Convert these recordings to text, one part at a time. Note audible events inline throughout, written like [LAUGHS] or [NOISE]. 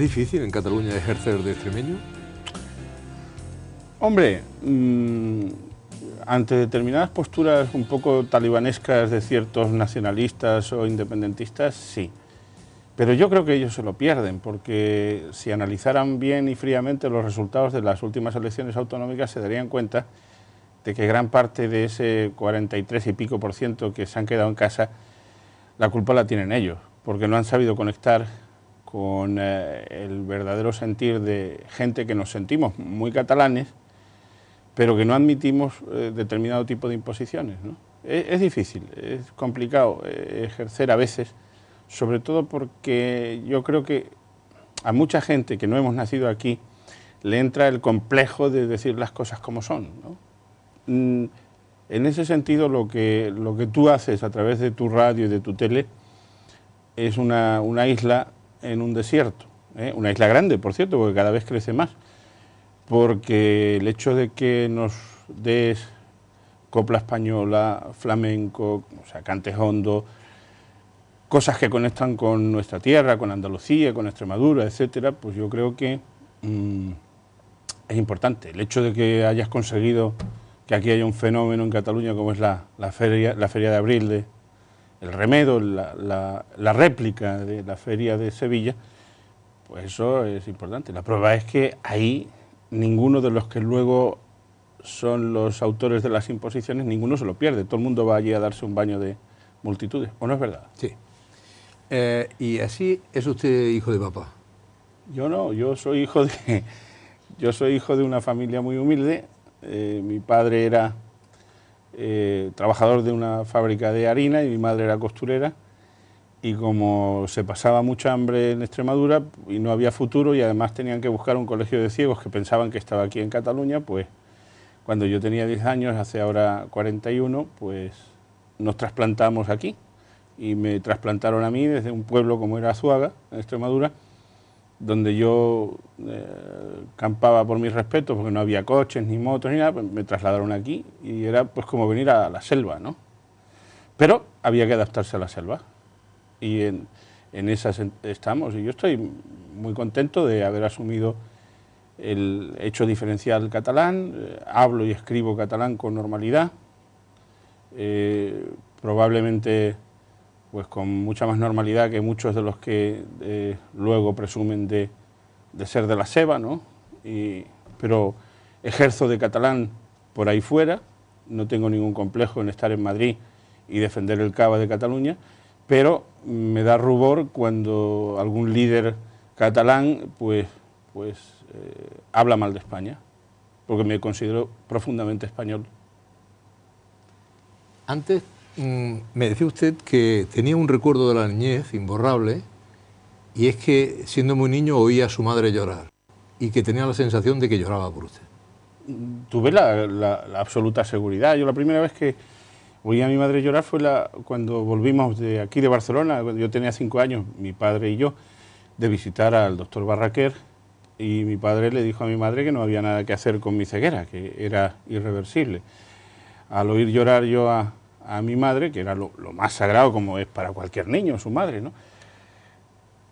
difícil en Cataluña ejercer de extremeño? Hombre, mm, ante determinadas posturas un poco talibanescas de ciertos nacionalistas o independentistas, sí. Pero yo creo que ellos se lo pierden, porque si analizaran bien y fríamente los resultados de las últimas elecciones autonómicas, se darían cuenta de que gran parte de ese 43 y pico por ciento que se han quedado en casa, la culpa la tienen ellos, porque no han sabido conectar con eh, el verdadero sentir de gente que nos sentimos muy catalanes, pero que no admitimos eh, determinado tipo de imposiciones. E, es, difícil, es complicado eh, ejercer a veces, sobre todo porque yo creo que a mucha gente que no hemos nacido aquí le entra el complejo de decir las cosas como son. Mm, en ese sentido, lo que, lo que tú haces a través de tu radio y de tu tele es una, una isla en un desierto, ¿eh? una isla grande, por cierto, porque cada vez crece más, porque el hecho de que nos des copla española, flamenco, o sea, cantes hondo, cosas que conectan con nuestra tierra, con Andalucía, con Extremadura, etcétera, pues yo creo que mm, es importante. El hecho de que hayas conseguido que aquí haya un fenómeno en Cataluña como es la, la feria, la feria de abril de, el remedo, la, réplica de la feria de Sevilla, pues eso es importante. La prueba es que ahí ninguno de los que luego son los autores de las imposiciones, ninguno se lo pierde. Todo el mundo va allí a darse un baño de multitudes, ¿o no es verdad? Sí. Eh, ¿Y así es usted hijo de papá? Yo no, yo soy hijo de, [LAUGHS] yo soy hijo de una familia muy humilde. Eh, mi padre era eh, trabajador de una fábrica de harina y mi madre era costurera y como se pasaba mucha hambre en Extremadura y no había futuro y además tenían que buscar un colegio de ciegos que pensaban que estaba aquí en Cataluña, pues cuando yo tenía 10 años, hace ahora 41, pues nos trasplantamos aquí y me trasplantaron a mí desde un pueblo como era Azuaga, en Extremadura, donde yo eh, campaba por mi respeto, porque no había coches, ni motos, ni nada, pues me trasladaron aquí y era pues como venir a la selva, ¿no? Pero había que adaptarse a la selva y en, en esas estamos. Y yo estoy muy contento de haber asumido el hecho diferencial catalán, eh, hablo y escribo catalán con normalidad, eh, probablemente pues con mucha más normalidad que muchos de los que eh, luego presumen de, de, ser de la SEBA, ¿no? Y, pero ejerzo de catalán por ahí fuera, no tengo ningún complejo en estar en Madrid y defender el Cava de Cataluña, pero me da rubor cuando algún líder catalán pues, pues eh, habla mal de España, porque me considero profundamente español. Antes Mm, me decía usted que tenía un recuerdo de la niñez imborrable y es que siendo muy niño oía a su madre llorar y que tenía la sensación de que lloraba por usted. Tuve la, absoluta seguridad. Yo la primera vez que oí a mi madre llorar fue cuando volvimos de aquí de Barcelona, yo tenía cinco años, mi padre y yo, de visitar al doctor Barraquer y mi padre le dijo a mi madre que no había nada que hacer con mi ceguera, que era irreversible. Al oír llorar yo a, a mi madre, que era lo, más sagrado como es para cualquier niño, su madre, ¿no?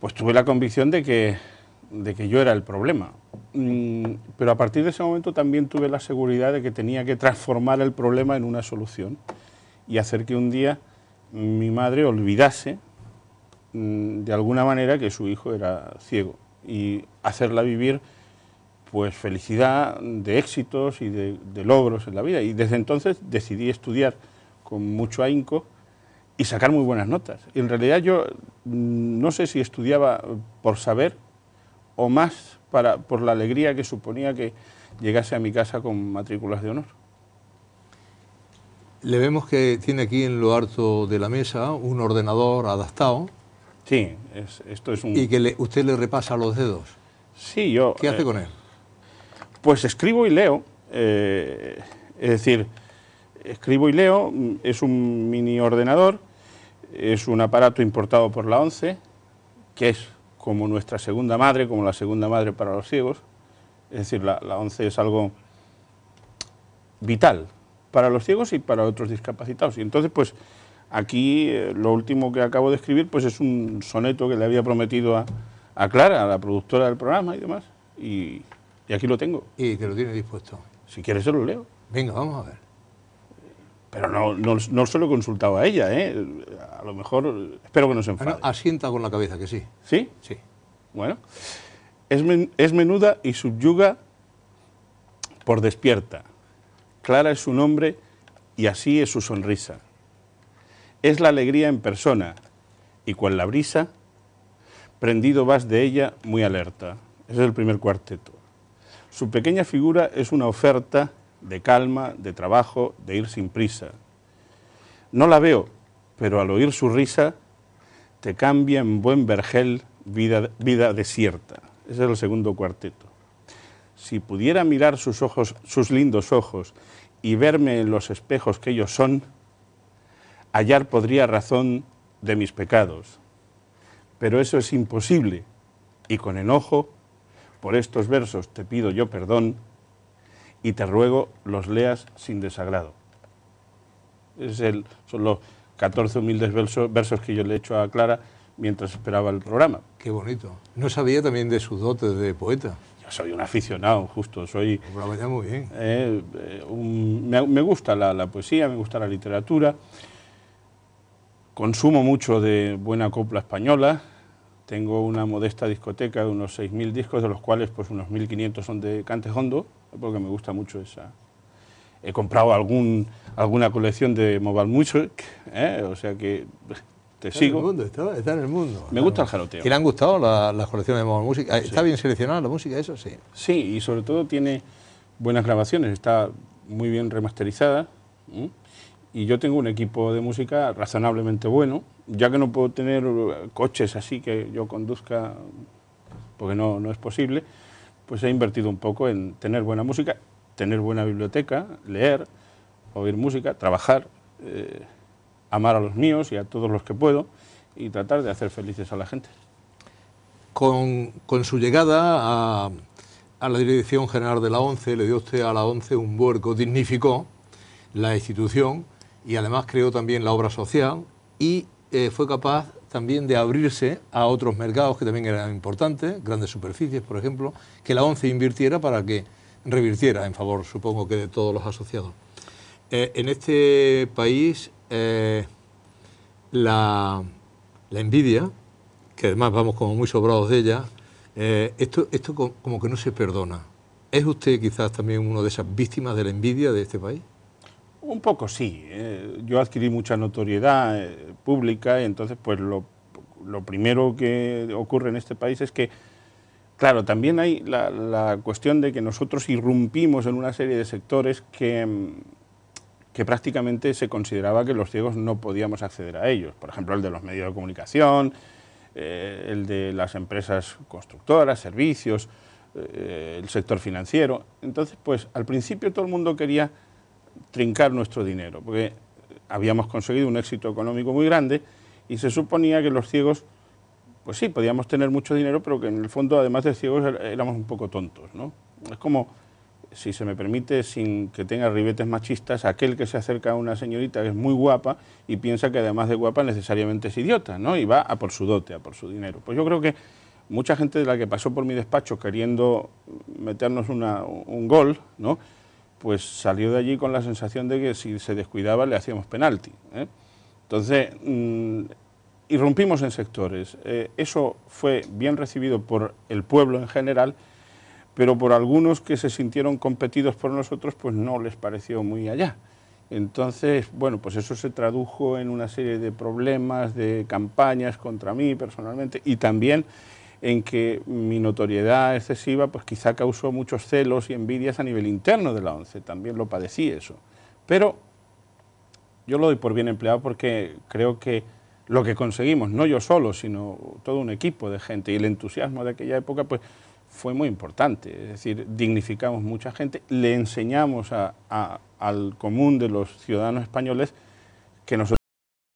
Pues tuve la convicción de que, de que yo era el problema. Mm, pero a partir de ese momento también tuve la seguridad de que tenía que transformar el problema en una solución y hacer que un día mi madre olvidase mm, de alguna manera que su hijo era ciego y hacerla vivir pues felicidad de éxitos y de, de logros en la vida. Y desde entonces decidí estudiar con mucho ahínco y sacar muy buenas notas. en realidad yo mm, no sé si estudiaba por saber o más para, por la alegría que suponía que llegase a mi casa con matrículas de honor. Le vemos que tiene aquí en lo alto de la mesa un ordenador adaptado. Sí, esto es un... Y que usted le repasa los dedos. Sí, yo... ¿Qué hace eh, con él? Pues escribo y leo. Eh, es decir, escribo y leo, es un mini ordenador, es un aparato importado por la ONCE, que es como nuestra segunda madre, como la segunda madre para los ciegos, es decir, la, ONCE es algo vital para los ciegos y para otros discapacitados. Y entonces, pues, aquí eh, lo último que acabo de escribir, pues es un soneto que le había prometido a, Clara, a la productora del programa y demás, y, y aquí lo tengo. Y te lo tiene dispuesto. Si quieres, se lo leo. Venga, vamos a ver. Pero no, no, no se he a ella, ¿eh? A lo mejor, espero que no se enfade. asienta con la cabeza que sí. ¿Sí? Sí. Bueno. Es, es menuda y subyuga por despierta. Clara es su nombre y así es su sonrisa. Es la alegría en persona y con la brisa, prendido vas de ella muy alerta. Ese es el primer cuarteto. Su pequeña figura es una oferta de calma, de trabajo, de ir sin prisa. No la veo, pero al oír su risa te cambia en buen vergel vida, vida desierta. Ese es el segundo cuarteto. Si pudiera mirar sus ojos, sus lindos ojos, y verme en los espejos que ellos son, hallar podría razón de mis pecados. Pero eso es imposible, y con enojo, por estos versos te pido yo perdón, y te ruego los leas sin desagrado. Es el, son los 14 humildes versos, que yo le he hecho a Clara mientras esperaba el programa. Qué bonito. No sabía también de su dote de poeta. Yo soy un aficionado, justo. Soy. Pues muy bien. Eh, eh, me, gusta la, poesía, me gusta la literatura. Consumo mucho de buena copla española. Tengo una modesta discoteca de unos 6.000 discos, de los cuales pues unos 1.500 son de Cantes Hondo, porque me gusta mucho esa. He comprado algún, alguna colección de Mobile Music, ¿eh? o sea que [LAUGHS] te está En el mundo, está, en el mundo. Me gusta el jaloteo. ¿Y le han gustado las colecciones de Mobile Music? Ah, ¿Está bien seleccionada la música, eso sí? Sí, y sobre todo tiene buenas grabaciones, está muy bien remasterizada y yo tengo un equipo de música razonablemente bueno, ya que no puedo tener uh, coches así que yo conduzca, porque no, no es posible, pues he invertido un poco en tener buena música, tener buena biblioteca, leer, oír música, trabajar, eh, amar a los míos y a todos los que puedo y tratar de hacer felices a la gente. Con, su llegada a, a, la Dirección General de la ONCE, le dio usted a la ONCE un vuelco, dignificó la institución, y además creó también la obra social y eh, fue capaz también de abrirse a otros mercados que también eran importantes, grandes superficies, por ejemplo, que la ONCE invirtiera para que revirtiera en favor, supongo que de todos los asociados. Eh, en este país, eh, la, la, envidia, que además vamos como muy sobrados de ella, esto, esto como que no se perdona. ¿Es usted quizás también una de esas víctimas de la envidia de este país? Un poco sí. ¿eh? yo adquirí mucha notoriedad eh, pública y entonces pues lo, primero que ocurre en este país es que, claro, también hay la, cuestión de que nosotros irrumpimos en una serie de sectores que, mm, que prácticamente se consideraba que los ciegos no podíamos acceder a ellos. Por ejemplo, el de los medios de comunicación, eh, el de las empresas constructoras, servicios, el sector financiero. Entonces, pues al principio todo el mundo quería trincar nuestro dinero, porque habíamos conseguido un éxito económico muy grande y se suponía que los ciegos, pues sí, podíamos tener mucho dinero, pero que en el fondo, además de ciegos, éramos un poco tontos, ¿no? Es como, si se me permite, sin que tenga ribetes machistas, aquel que se acerca a una señorita que es muy guapa y piensa que además de guapa necesariamente es idiota, ¿no? Y va a por su dote, a por su dinero. Pues yo creo que mucha gente de la que pasó por mi despacho queriendo meternos una, un gol, ¿no? pues salió de allí con la sensación de que si se descuidaba le hacíamos penalti. ¿eh? Entonces, mm, irrumpimos en sectores. Eh, eso fue bien recibido por el pueblo en general, pero por algunos que se sintieron competidos por nosotros, pues no les pareció muy allá. Entonces, bueno, pues eso se tradujo en una serie de problemas, de campañas contra mí personalmente y también en que mi notoriedad excesiva pues quizá causó muchos celos y envidias a nivel interno de la ONCE, también lo padecí eso. Pero yo lo doy por bien empleado porque creo que lo que conseguimos, no yo solo, sino todo un equipo de gente y el entusiasmo de aquella época, pues fue muy importante. Es decir, dignificamos mucha gente, le enseñamos al común de los ciudadanos españoles que nosotros